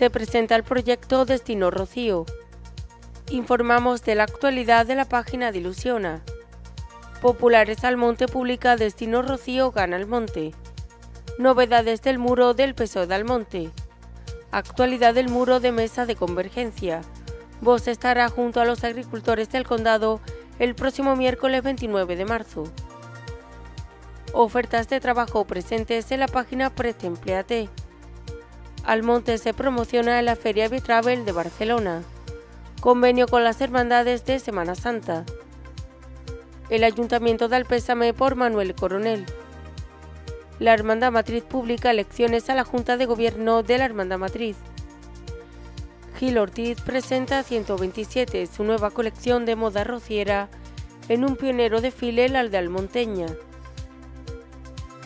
se presenta el proyecto Destino Rocío. Informamos de la actualidad de la página de Ilusiona. Populares al Monte publica Destino Rocío gana al Monte. Novedades del muro del PSOE de Almonte. Actualidad del muro de mesa de convergencia. Vos estará junto a los agricultores del condado el próximo miércoles 29 de marzo. Ofertas de trabajo presentes en la página pretempleate. Almonte se promociona en la Feria Vitravel de Barcelona. Convenio con las Hermandades de Semana Santa. El Ayuntamiento da el pésame por Manuel Coronel. La Hermandad Matriz publica elecciones a la Junta de Gobierno de la Hermandad Matriz. Gil Ortiz presenta 127, su nueva colección de moda rociera, en un pionero desfile en aldeal Almonteña.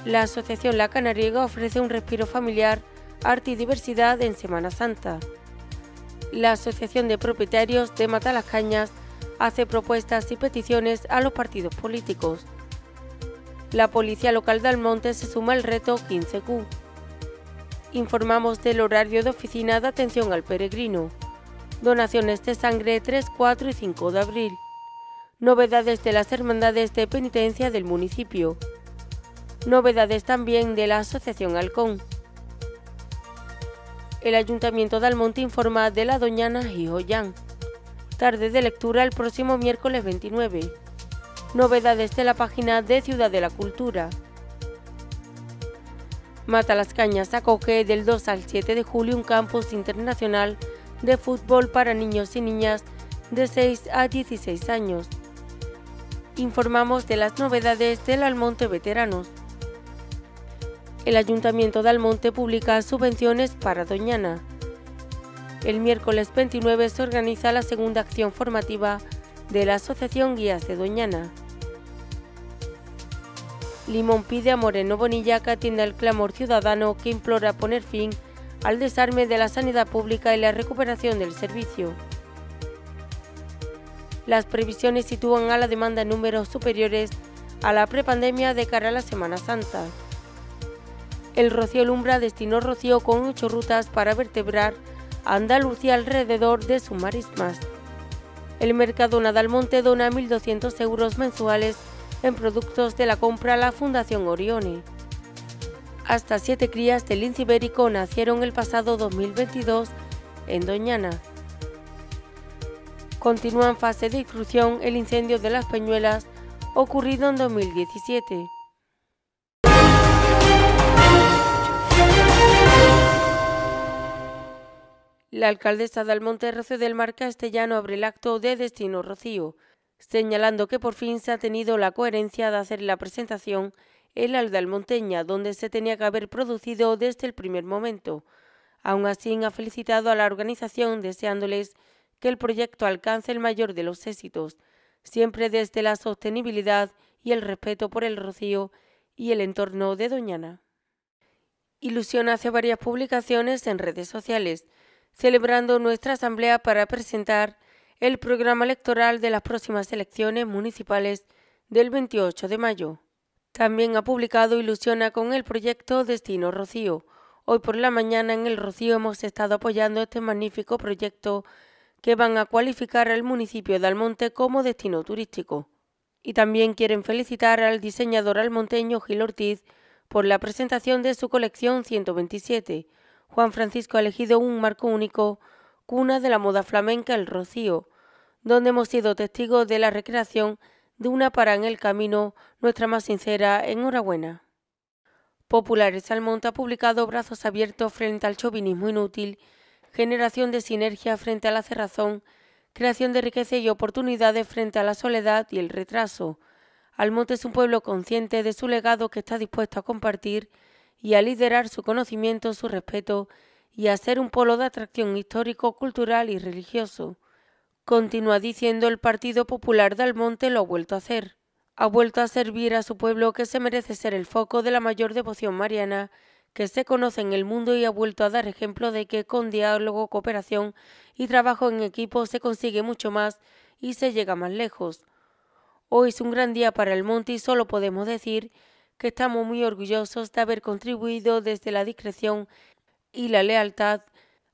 La Asociación La Canariega ofrece un respiro familiar Arte y Diversidad en Semana Santa. La Asociación de Propietarios de Cañas hace propuestas y peticiones a los partidos políticos. La Policía Local de Almonte se suma al reto 15Q. Informamos del horario de oficina de atención al peregrino. Donaciones de sangre 3, 4 y 5 de abril. Novedades de las hermandades de penitencia del municipio. Novedades también de la Asociación Halcón. El Ayuntamiento de Almonte informa de la Doñana y Hoyán. Tarde de lectura el próximo miércoles 29. Novedades de la página de Ciudad de la Cultura. Mata las Cañas acoge del 2 al 7 de julio un campus internacional de fútbol para niños y niñas de 6 a 16 años. Informamos de las novedades del Almonte Veteranos el Ayuntamiento de Almonte publica subvenciones para Doñana. El miércoles 29 se organiza la segunda acción formativa de la Asociación Guías de Doñana. Limón pide a Moreno Bonilla que atienda el clamor ciudadano que implora poner fin al desarme de la sanidad pública y la recuperación del servicio. Las previsiones sitúan a la demanda en números superiores a la prepandemia de cara a la Semana Santa. El Rocío Lumbra destinó Rocío con ocho rutas para vertebrar a Andalucía alrededor de sus marismas. El mercado Nadal-Monte dona 1.200 euros mensuales en productos de la compra a la Fundación Orione. Hasta siete crías del lince ibérico nacieron el pasado 2022 en Doñana. Continúa en fase de instrucción el incendio de las Peñuelas ocurrido en 2017. La alcaldesa de Rocío del Mar Castellano abre el acto de Destino Rocío, señalando que por fin se ha tenido la coherencia de hacer la presentación en la Almonteña, donde se tenía que haber producido desde el primer momento. Aún así, ha felicitado a la organización deseándoles que el proyecto alcance el mayor de los éxitos, siempre desde la sostenibilidad y el respeto por el rocío y el entorno de Doñana. Ilusión hace varias publicaciones en redes sociales, celebrando nuestra asamblea para presentar el programa electoral de las próximas elecciones municipales del 28 de mayo. También ha publicado Ilusiona con el proyecto Destino Rocío. Hoy por la mañana en el Rocío hemos estado apoyando este magnífico proyecto que van a cualificar al municipio de Almonte como destino turístico. Y también quieren felicitar al diseñador almonteño Gil Ortiz por la presentación de su colección 127, Juan Francisco ha elegido un marco único, cuna de la moda flamenca El Rocío, donde hemos sido testigos de la recreación de una para en el camino, nuestra más sincera enhorabuena. Populares Almonte ha publicado Brazos abiertos frente al chauvinismo inútil, generación de sinergia frente a la cerrazón, creación de riqueza y oportunidades frente a la soledad y el retraso. Almonte es un pueblo consciente de su legado que está dispuesto a compartir y a liderar su conocimiento, su respeto y a ser un polo de atracción histórico, cultural y religioso. Continúa diciendo el Partido Popular de Almonte lo ha vuelto a hacer. Ha vuelto a servir a su pueblo que se merece ser el foco de la mayor devoción mariana que se conoce en el mundo y ha vuelto a dar ejemplo de que con diálogo, cooperación y trabajo en equipo se consigue mucho más y se llega más lejos. Hoy es un gran día para Almonte y solo podemos decir que estamos muy orgullosos de haber contribuido desde la discreción y la lealtad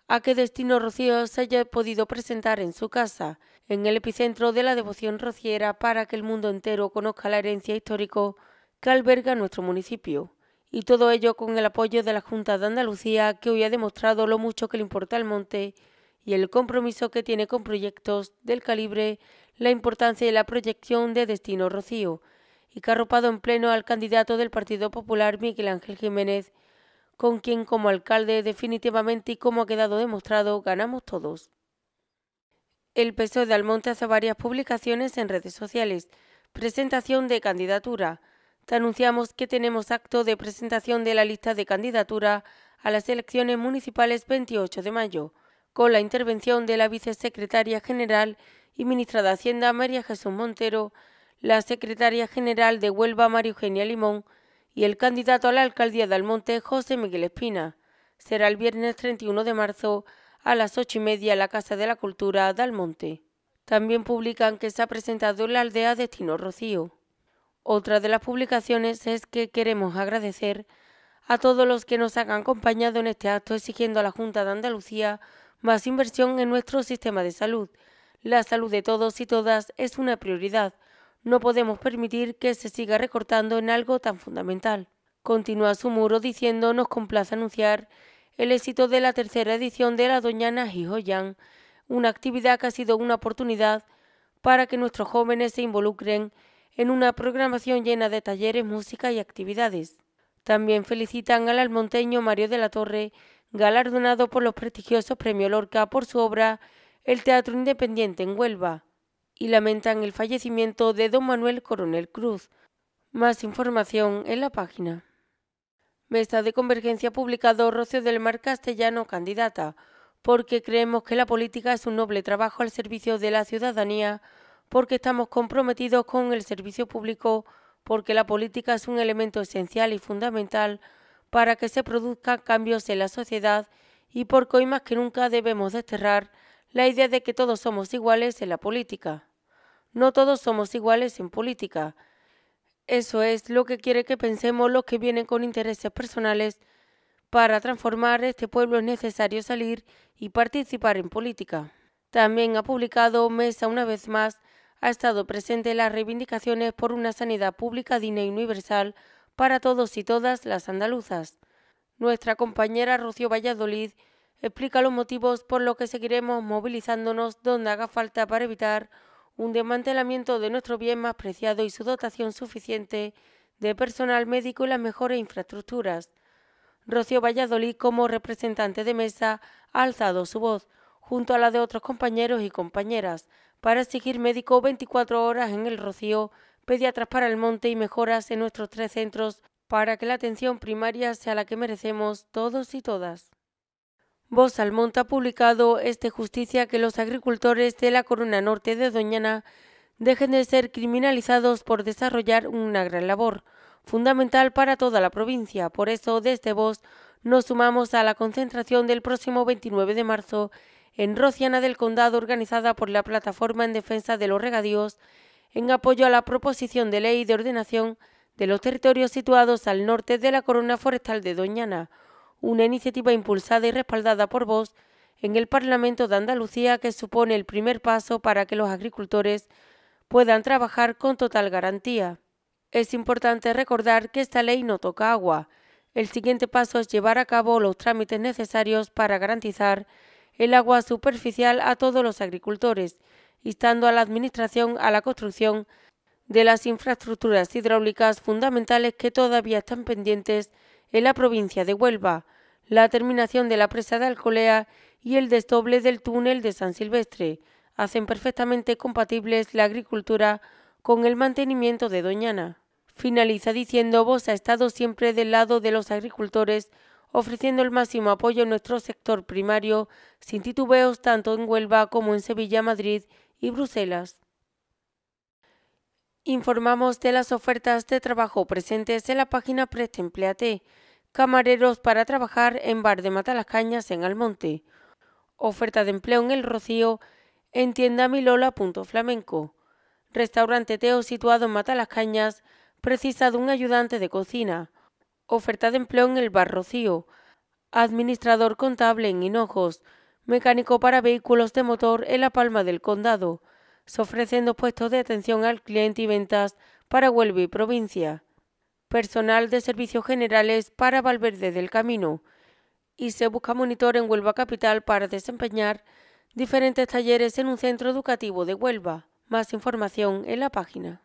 a que Destino Rocío se haya podido presentar en su casa, en el epicentro de la devoción rociera para que el mundo entero conozca la herencia histórica... que alberga nuestro municipio. Y todo ello con el apoyo de la Junta de Andalucía, que hoy ha demostrado lo mucho que le importa el monte y el compromiso que tiene con proyectos del calibre, la importancia y la proyección de Destino Rocío, y que ha arropado en pleno al candidato del Partido Popular Miguel Ángel Jiménez, con quien como alcalde definitivamente y como ha quedado demostrado, ganamos todos. El PSOE de Almonte hace varias publicaciones en redes sociales. Presentación de candidatura. Te anunciamos que tenemos acto de presentación de la lista de candidatura a las elecciones municipales 28 de mayo, con la intervención de la vicesecretaria general y ministra de Hacienda María Jesús Montero, la secretaria general de Huelva María Eugenia Limón y el candidato a la alcaldía de Almonte José Miguel Espina. Será el viernes 31 de marzo a las ocho y media en la Casa de la Cultura de Almonte. También publican que se ha presentado en la aldea Destino Rocío. Otra de las publicaciones es que queremos agradecer a todos los que nos han acompañado en este acto exigiendo a la Junta de Andalucía más inversión en nuestro sistema de salud. La salud de todos y todas es una prioridad, no podemos permitir que se siga recortando en algo tan fundamental. Continúa su muro diciendo nos complace anunciar el éxito de la tercera edición de la Doñana Jihoyan, una actividad que ha sido una oportunidad para que nuestros jóvenes se involucren en una programación llena de talleres, música y actividades. También felicitan al almonteño Mario de la Torre, galardonado por los prestigiosos Premio Lorca por su obra El Teatro Independiente en Huelva y lamentan el fallecimiento de don Manuel Coronel Cruz. Más información en la página. Mesa de Convergencia publicado Rocio del Mar Castellano candidata, porque creemos que la política es un noble trabajo al servicio de la ciudadanía, porque estamos comprometidos con el servicio público, porque la política es un elemento esencial y fundamental para que se produzcan cambios en la sociedad y porque hoy más que nunca debemos desterrar la idea de que todos somos iguales en la política. No todos somos iguales en política. Eso es lo que quiere que pensemos los que vienen con intereses personales. Para transformar este pueblo es necesario salir y participar en política. También ha publicado Mesa una vez más, ha estado presente las reivindicaciones por una sanidad pública digna y universal para todos y todas las andaluzas. Nuestra compañera Rocío Valladolid explica los motivos por los que seguiremos movilizándonos donde haga falta para evitar un desmantelamiento de nuestro bien más preciado y su dotación suficiente de personal médico y las mejores infraestructuras. Rocío Valladolid, como representante de mesa, ha alzado su voz, junto a la de otros compañeros y compañeras, para exigir médico 24 horas en el Rocío, pediatras para el monte y mejoras en nuestros tres centros para que la atención primaria sea la que merecemos todos y todas. Voz Salmont ha publicado este justicia que los agricultores de la Corona Norte de Doñana dejen de ser criminalizados por desarrollar una gran labor, fundamental para toda la provincia. Por eso, desde Voz, nos sumamos a la concentración del próximo 29 de marzo en Rociana del Condado organizada por la Plataforma en Defensa de los Regadíos en apoyo a la proposición de ley de ordenación de los territorios situados al norte de la corona forestal de Doñana, una iniciativa impulsada y respaldada por vos en el Parlamento de Andalucía que supone el primer paso para que los agricultores puedan trabajar con total garantía. Es importante recordar que esta ley no toca agua. El siguiente paso es llevar a cabo los trámites necesarios para garantizar el agua superficial a todos los agricultores, instando a la Administración a la construcción de las infraestructuras hidráulicas fundamentales que todavía están pendientes en la provincia de Huelva, la terminación de la presa de Alcolea y el desdoble del túnel de San Silvestre hacen perfectamente compatibles la agricultura con el mantenimiento de Doñana. Finaliza diciendo, vos ha estado siempre del lado de los agricultores, ofreciendo el máximo apoyo a nuestro sector primario, sin titubeos tanto en Huelva como en Sevilla, Madrid y Bruselas. Informamos de las ofertas de trabajo presentes en la página T. Camareros para trabajar en bar de Cañas en Almonte. Oferta de empleo en El Rocío en tienda milola.flamenco. Restaurante Teo situado en Cañas. precisa de un ayudante de cocina. Oferta de empleo en El Bar Rocío. Administrador contable en Hinojos. Mecánico para vehículos de motor en La Palma del Condado se ofrecen dos puestos de atención al cliente y ventas para Huelva y provincia, personal de servicios generales para Valverde del Camino, y se busca monitor en Huelva Capital para desempeñar diferentes talleres en un centro educativo de Huelva. Más información en la página.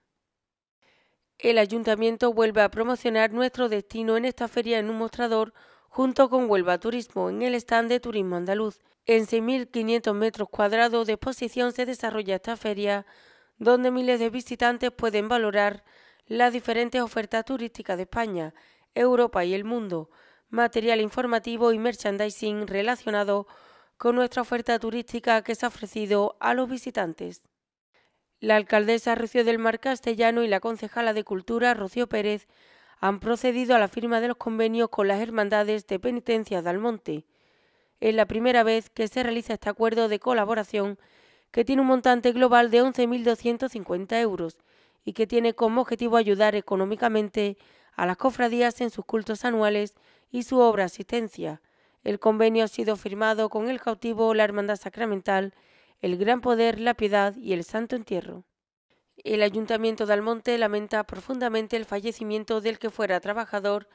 El ayuntamiento vuelve a promocionar nuestro destino en esta feria en un mostrador junto con Huelva Turismo en el stand de Turismo Andaluz. En 6.500 metros cuadrados de exposición se desarrolla esta feria, donde miles de visitantes pueden valorar las diferentes ofertas turísticas de España, Europa y el mundo, material informativo y merchandising relacionado con nuestra oferta turística que se ha ofrecido a los visitantes. La alcaldesa Rocío del Mar Castellano y la concejala de Cultura Rocío Pérez han procedido a la firma de los convenios con las hermandades de Penitencia de Almonte. Es la primera vez que se realiza este acuerdo de colaboración que tiene un montante global de 11.250 euros y que tiene como objetivo ayudar económicamente a las cofradías en sus cultos anuales y su obra asistencia. El convenio ha sido firmado con el cautivo, la Hermandad Sacramental, el Gran Poder, la Piedad y el Santo Entierro. El Ayuntamiento de Almonte lamenta profundamente el fallecimiento del que fuera trabajador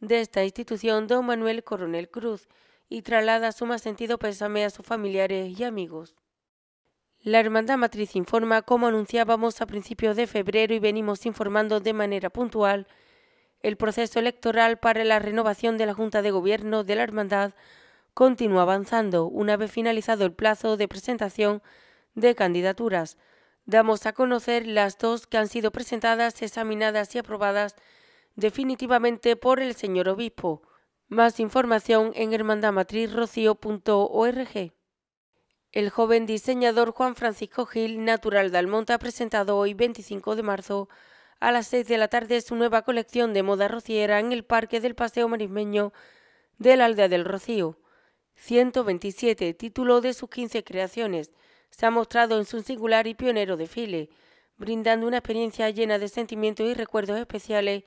de esta institución, don Manuel Coronel Cruz, y traslada su más sentido pésame a sus familiares y amigos. La Hermandad Matriz informa, como anunciábamos a principios de febrero y venimos informando de manera puntual, el proceso electoral para la renovación de la Junta de Gobierno de la Hermandad continúa avanzando una vez finalizado el plazo de presentación de candidaturas damos a conocer las dos que han sido presentadas, examinadas y aprobadas definitivamente por el señor obispo. Más información en hermandamatrizrocio.org... El joven diseñador Juan Francisco Gil, natural de Almonte, ha presentado hoy 25 de marzo a las 6 de la tarde su nueva colección de moda rociera en el Parque del Paseo Marismeño de la Aldea del Rocío. 127, título de sus 15 creaciones – se ha mostrado en su singular y pionero desfile, brindando una experiencia llena de sentimientos y recuerdos especiales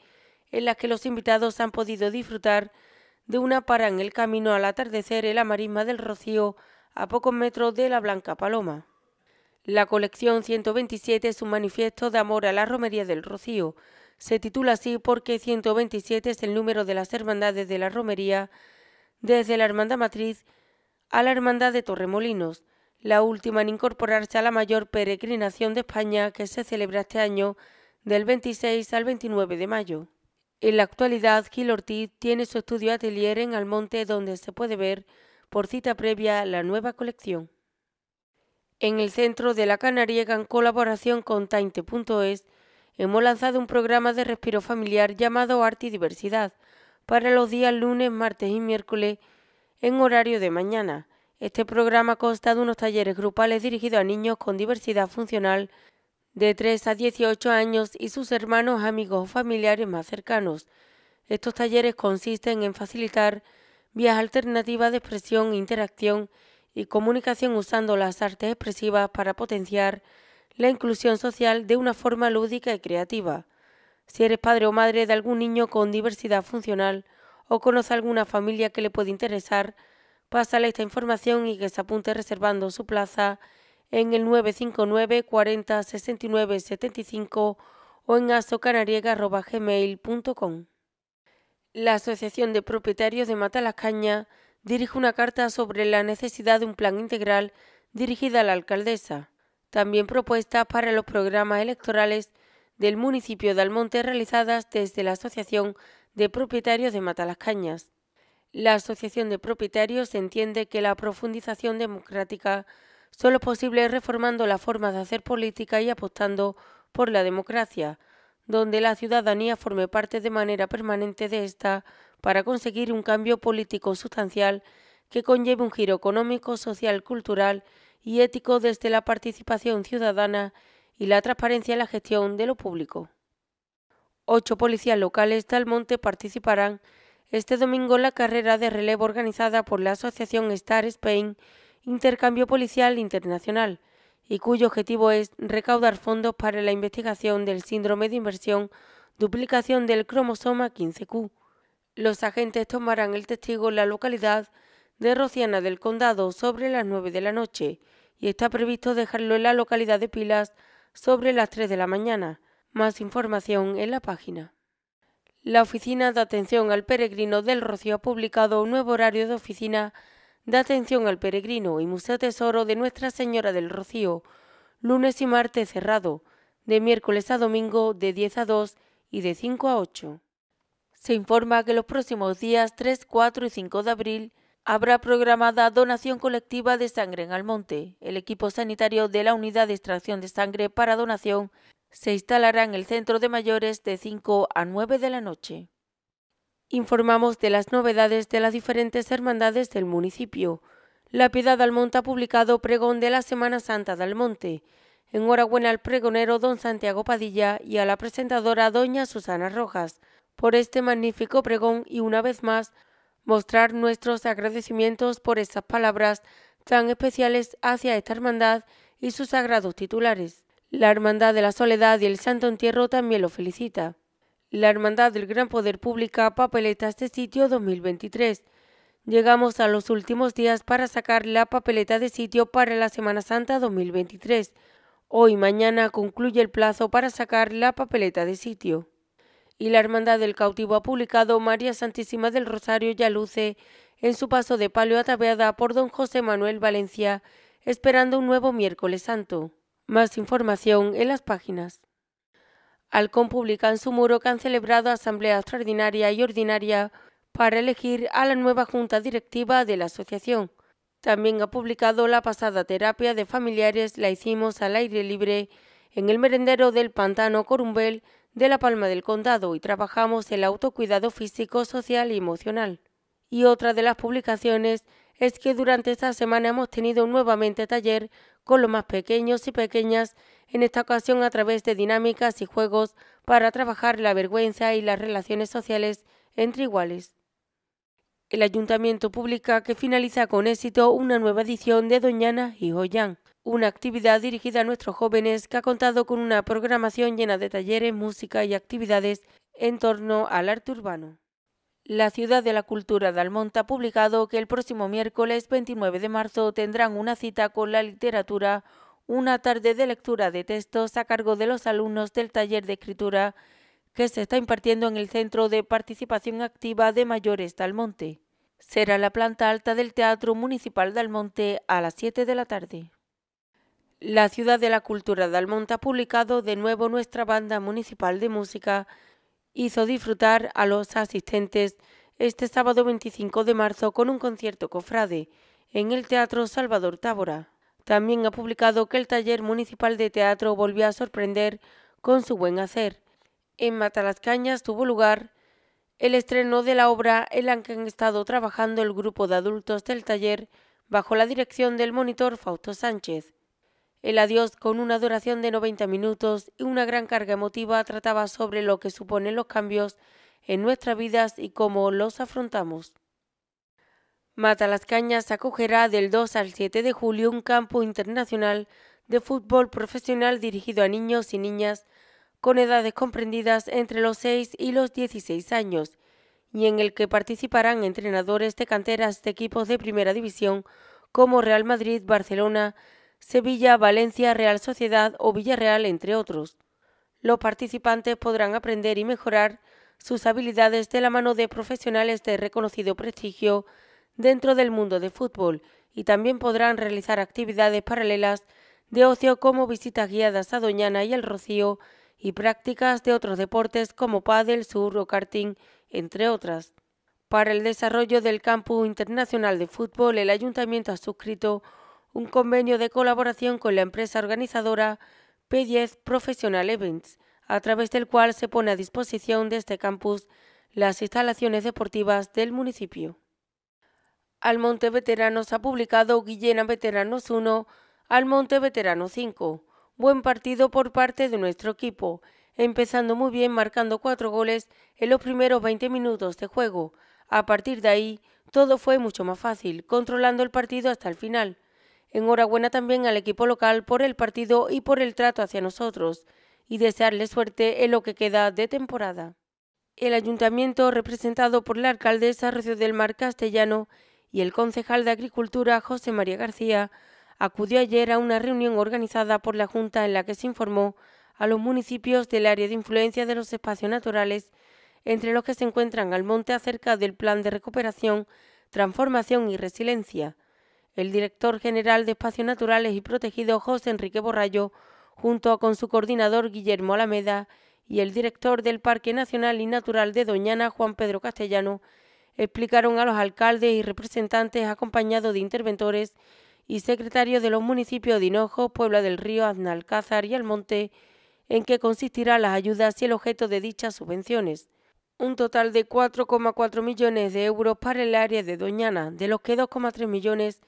en las que los invitados han podido disfrutar de una para en el camino al atardecer en la marisma del Rocío a pocos metros de la Blanca Paloma. La colección 127 es un manifiesto de amor a la romería del Rocío. Se titula así porque 127 es el número de las hermandades de la romería desde la Hermandad Matriz a la Hermandad de Torremolinos, la última en incorporarse a la mayor peregrinación de España que se celebra este año del 26 al 29 de mayo. En la actualidad, Gil Ortiz tiene su estudio atelier en Almonte donde se puede ver, por cita previa, la nueva colección. En el centro de la Canariega, en colaboración con Tainte.es, hemos lanzado un programa de respiro familiar llamado Arte y Diversidad para los días lunes, martes y miércoles en horario de mañana este programa consta de unos talleres grupales dirigidos a niños con diversidad funcional de 3 a 18 años y sus hermanos, amigos o familiares más cercanos. Estos talleres consisten en facilitar vías alternativas de expresión, interacción y comunicación usando las artes expresivas para potenciar la inclusión social de una forma lúdica y creativa. Si eres padre o madre de algún niño con diversidad funcional o conoce alguna familia que le pueda interesar, Pásale esta información y que se apunte reservando su plaza en el 959 40 69 o en azocanariega.gmail.com. La Asociación de Propietarios de Matalascaña dirige una carta sobre la necesidad de un plan integral dirigida a la alcaldesa. También propuestas para los programas electorales del municipio de Almonte realizadas desde la Asociación de Propietarios de Matalascañas. La Asociación de Propietarios entiende que la profundización democrática solo es posible reformando la forma de hacer política y apostando por la democracia, donde la ciudadanía forme parte de manera permanente de esta para conseguir un cambio político sustancial que conlleve un giro económico, social, cultural y ético desde la participación ciudadana y la transparencia en la gestión de lo público. Ocho policías locales de Almonte participarán este domingo la carrera de relevo organizada por la Asociación Star Spain Intercambio Policial Internacional y cuyo objetivo es recaudar fondos para la investigación del síndrome de inversión duplicación del cromosoma 15Q. Los agentes tomarán el testigo en la localidad de Rociana del Condado sobre las 9 de la noche y está previsto dejarlo en la localidad de Pilas sobre las 3 de la mañana. Más información en la página. La Oficina de Atención al Peregrino del Rocío ha publicado un nuevo horario de oficina de atención al peregrino y Museo Tesoro de Nuestra Señora del Rocío, lunes y martes cerrado, de miércoles a domingo de 10 a 2 y de 5 a 8. Se informa que los próximos días 3, 4 y 5 de abril habrá programada donación colectiva de sangre en Almonte. El equipo sanitario de la Unidad de Extracción de Sangre para Donación se instalará en el centro de mayores de 5 a 9 de la noche. Informamos de las novedades de las diferentes hermandades del municipio. La Piedad del Almonte ha publicado Pregón de la Semana Santa del monte. Enhorabuena al pregonero don Santiago Padilla y a la presentadora doña Susana Rojas por este magnífico pregón y una vez más mostrar nuestros agradecimientos por estas palabras tan especiales hacia esta hermandad y sus sagrados titulares. La Hermandad de la Soledad y el Santo Entierro también lo felicita. La Hermandad del Gran Poder publica papeletas de este sitio 2023. Llegamos a los últimos días para sacar la papeleta de sitio para la Semana Santa 2023. Hoy mañana concluye el plazo para sacar la papeleta de sitio. Y la Hermandad del Cautivo ha publicado María Santísima del Rosario ya luce en su paso de palio ataviada por don José Manuel Valencia, esperando un nuevo miércoles santo. Más información en las páginas. Alcón publica en su muro que han celebrado asamblea extraordinaria y ordinaria para elegir a la nueva junta directiva de la asociación. También ha publicado la pasada terapia de familiares la hicimos al aire libre en el merendero del pantano Corumbel de La Palma del Condado y trabajamos el autocuidado físico, social y emocional. Y otra de las publicaciones es que durante esta semana hemos tenido nuevamente taller con los más pequeños y pequeñas, en esta ocasión a través de dinámicas y juegos para trabajar la vergüenza y las relaciones sociales entre iguales. El ayuntamiento publica que finaliza con éxito una nueva edición de Doñana y Hoyán, una actividad dirigida a nuestros jóvenes que ha contado con una programación llena de talleres, música y actividades en torno al arte urbano. La Ciudad de la Cultura de Almonte ha publicado que el próximo miércoles 29 de marzo tendrán una cita con la literatura, una tarde de lectura de textos a cargo de los alumnos del taller de escritura que se está impartiendo en el Centro de Participación Activa de Mayores de Almonte. Será la planta alta del Teatro Municipal de Almonte a las 7 de la tarde. La Ciudad de la Cultura de Almonte ha publicado de nuevo nuestra banda municipal de música hizo disfrutar a los asistentes este sábado 25 de marzo con un concierto cofrade en el Teatro Salvador Tábora. También ha publicado que el taller municipal de teatro volvió a sorprender con su buen hacer. En Matalascañas tuvo lugar el estreno de la obra en la que han estado trabajando el grupo de adultos del taller bajo la dirección del monitor Fausto Sánchez. El adiós, con una duración de 90 minutos y una gran carga emotiva, trataba sobre lo que suponen los cambios en nuestras vidas y cómo los afrontamos. Mata las Cañas acogerá del 2 al 7 de julio un campo internacional de fútbol profesional dirigido a niños y niñas con edades comprendidas entre los 6 y los 16 años y en el que participarán entrenadores de canteras de equipos de primera división como Real Madrid, Barcelona, Sevilla, Valencia, Real Sociedad o Villarreal, entre otros. Los participantes podrán aprender y mejorar sus habilidades de la mano de profesionales de reconocido prestigio dentro del mundo de fútbol y también podrán realizar actividades paralelas de ocio como visitas guiadas a Doñana y El Rocío y prácticas de otros deportes como pádel, sur o karting, entre otras. Para el desarrollo del campus internacional de fútbol, el ayuntamiento ha suscrito un convenio de colaboración con la empresa organizadora P10 Professional Events, a través del cual se pone a disposición de este campus las instalaciones deportivas del municipio. Al Monte Veteranos ha publicado Guillena Veteranos 1, Monte Veteranos 5. Buen partido por parte de nuestro equipo, empezando muy bien marcando cuatro goles en los primeros 20 minutos de juego. A partir de ahí, todo fue mucho más fácil, controlando el partido hasta el final. Enhorabuena también al equipo local por el partido y por el trato hacia nosotros, y desearle suerte en lo que queda de temporada. El ayuntamiento, representado por la alcaldesa Rocío del Mar Castellano y el concejal de Agricultura José María García, acudió ayer a una reunión organizada por la Junta en la que se informó a los municipios del área de influencia de los espacios naturales, entre los que se encuentran Almonte acerca del plan de recuperación, transformación y resiliencia, el director general de Espacios Naturales y Protegidos, José Enrique Borrallo, junto con su coordinador Guillermo Alameda y el director del Parque Nacional y Natural de Doñana, Juan Pedro Castellano, explicaron a los alcaldes y representantes acompañados de interventores y secretarios de los municipios de Hinojo, Puebla del Río, Aznalcázar y Almonte, en qué consistirán las ayudas y el objeto de dichas subvenciones. Un total de 4,4 millones de euros para el área de Doñana, de los que 2,3 millones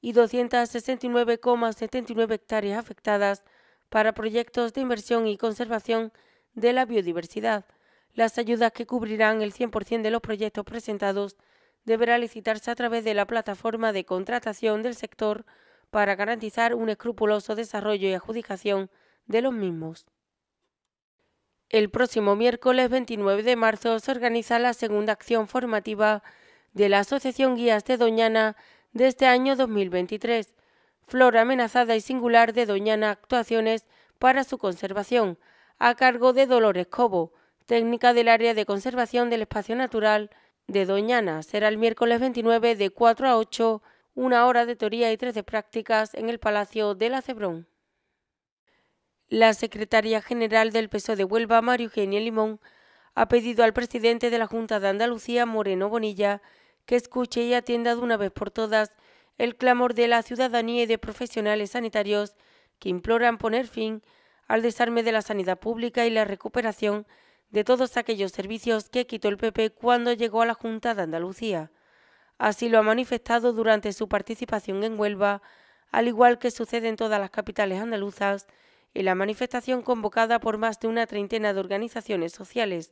y 269,79 hectáreas afectadas para proyectos de inversión y conservación de la biodiversidad. Las ayudas que cubrirán el 100% de los proyectos presentados deberán licitarse a través de la plataforma de contratación del sector para garantizar un escrupuloso desarrollo y adjudicación de los mismos. El próximo miércoles 29 de marzo se organiza la segunda acción formativa de la Asociación Guías de Doñana de este año 2023, flor amenazada y singular de Doñana Actuaciones para su conservación, a cargo de Dolores Cobo, técnica del área de conservación del espacio natural de Doñana. Será el miércoles 29 de 4 a 8, una hora de teoría y tres prácticas en el Palacio de la Cebrón. La secretaria general del PSOE de Huelva, María Eugenia Limón, ha pedido al presidente de la Junta de Andalucía, Moreno Bonilla, que escuche y atienda de una vez por todas el clamor de la ciudadanía y de profesionales sanitarios que imploran poner fin al desarme de la sanidad pública y la recuperación de todos aquellos servicios que quitó el PP cuando llegó a la Junta de Andalucía. Así lo ha manifestado durante su participación en Huelva, al igual que sucede en todas las capitales andaluzas, en la manifestación convocada por más de una treintena de organizaciones sociales,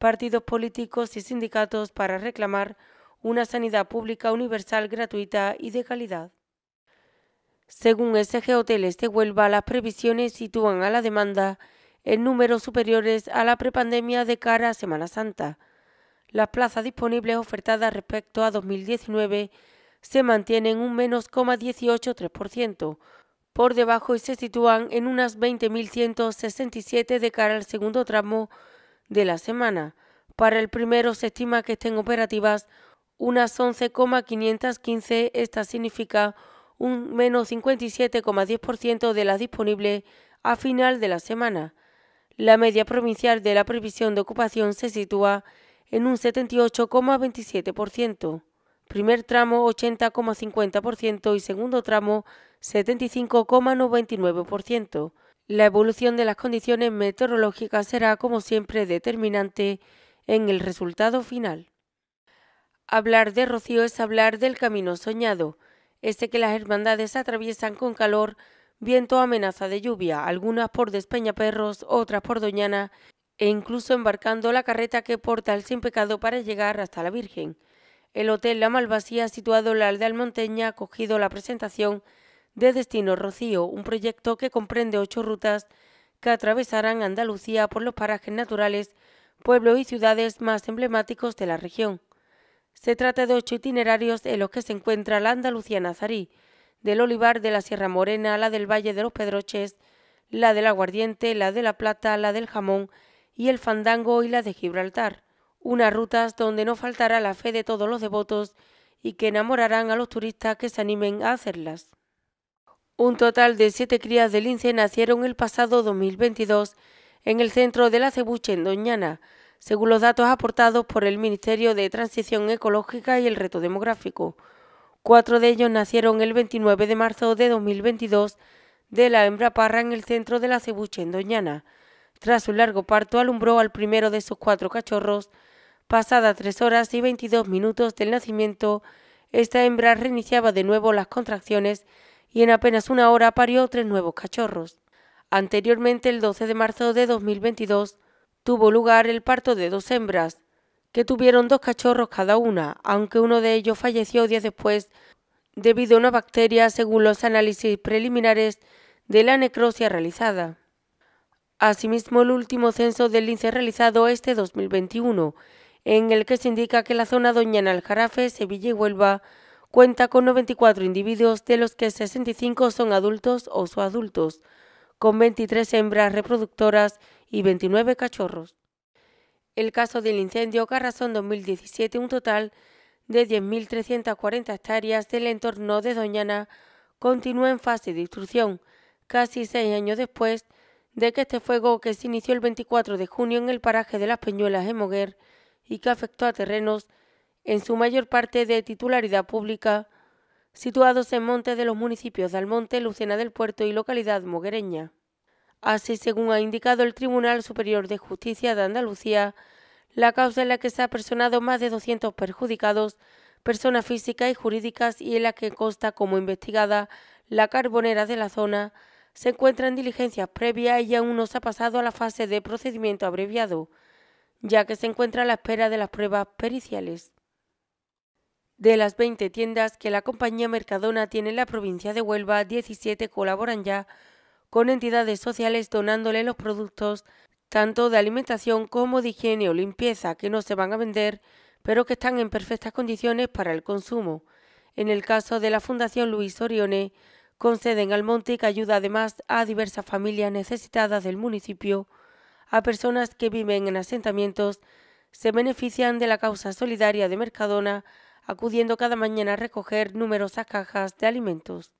partidos políticos y sindicatos para reclamar una sanidad pública universal, gratuita y de calidad. Según SG este Hoteles de Huelva, las previsiones sitúan a la demanda en números superiores a la prepandemia de cara a Semana Santa. Las plazas disponibles ofertadas respecto a 2019 se mantienen un menos 18,3%... por debajo y se sitúan en unas 20.167 de cara al segundo tramo de la semana. Para el primero se estima que estén operativas unas 11,515. Esta significa un menos 57,10% de las disponibles a final de la semana. La media provincial de la previsión de ocupación se sitúa en un 78,27%, primer tramo 80,50% y segundo tramo 75,99%. La evolución de las condiciones meteorológicas será, como siempre, determinante en el resultado final. Hablar de Rocío es hablar del camino soñado, ese que las hermandades atraviesan con calor, viento o amenaza de lluvia, algunas por Despeñaperros, otras por Doñana, e incluso embarcando la carreta que porta el sin pecado para llegar hasta la Virgen. El Hotel La Malvasía, situado en la aldea Monteña, ha cogido la presentación de Destino Rocío, un proyecto que comprende ocho rutas que atravesarán Andalucía por los parajes naturales, pueblos y ciudades más emblemáticos de la región. Se trata de ocho itinerarios en los que se encuentra la Andalucía nazarí, del olivar de la Sierra Morena, la del Valle de los Pedroches, la del aguardiente, la de la plata, la del jamón y el fandango y la de Gibraltar. Unas rutas donde no faltará la fe de todos los devotos y que enamorarán a los turistas que se animen a hacerlas. Un total de siete crías de lince nacieron el pasado 2022 en el centro de la Cebuche en Doñana, según los datos aportados por el Ministerio de Transición Ecológica y el Reto Demográfico. Cuatro de ellos nacieron el 29 de marzo de 2022 de la hembra parra en el centro de la cebuche en Doñana. Tras su largo parto, alumbró al primero de sus cuatro cachorros. Pasadas tres horas y 22 minutos del nacimiento, esta hembra reiniciaba de nuevo las contracciones y en apenas una hora parió tres nuevos cachorros. Anteriormente, el 12 de marzo de 2022, tuvo lugar el parto de dos hembras, que tuvieron dos cachorros cada una, aunque uno de ellos falleció días después debido a una bacteria según los análisis preliminares de la necrosia realizada. Asimismo, el último censo del lince realizado este 2021, en el que se indica que la zona Doñana Aljarafe Sevilla y Huelva cuenta con 94 individuos, de los que 65 son adultos o suadultos, con 23 hembras reproductoras y 29 cachorros. El caso del incendio Carrazón 2017, un total de 10.340 hectáreas del entorno de Doñana, continúa en fase de instrucción, casi seis años después de que este fuego que se inició el 24 de junio en el paraje de las Peñuelas de Moguer y que afectó a terrenos en su mayor parte de titularidad pública, situados en montes de los municipios de Almonte, Lucena del Puerto y localidad moguereña. Así, según ha indicado el Tribunal Superior de Justicia de Andalucía, la causa en la que se ha personado más de 200 perjudicados, personas físicas y jurídicas, y en la que consta como investigada la carbonera de la zona, se encuentra en diligencia previa y aún no se ha pasado a la fase de procedimiento abreviado, ya que se encuentra a la espera de las pruebas periciales. De las 20 tiendas que la compañía Mercadona tiene en la provincia de Huelva, 17 colaboran ya con entidades sociales donándole los productos tanto de alimentación como de higiene o limpieza que no se van a vender, pero que están en perfectas condiciones para el consumo. En el caso de la Fundación Luis Orione, conceden al en Almonte, que ayuda además a diversas familias necesitadas del municipio, a personas que viven en asentamientos, se benefician de la causa solidaria de Mercadona, acudiendo cada mañana a recoger numerosas cajas de alimentos.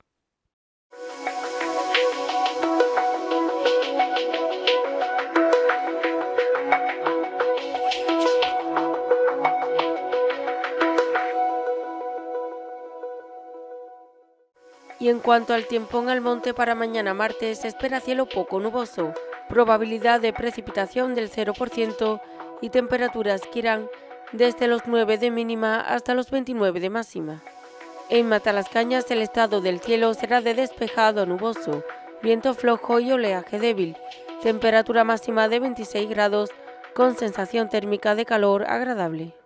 en cuanto al tiempo en el monte para mañana martes, se espera cielo poco nuboso, probabilidad de precipitación del 0% y temperaturas que irán desde los 9 de mínima hasta los 29 de máxima. En Matalascañas el estado del cielo será de despejado nuboso, viento flojo y oleaje débil, temperatura máxima de 26 grados con sensación térmica de calor agradable.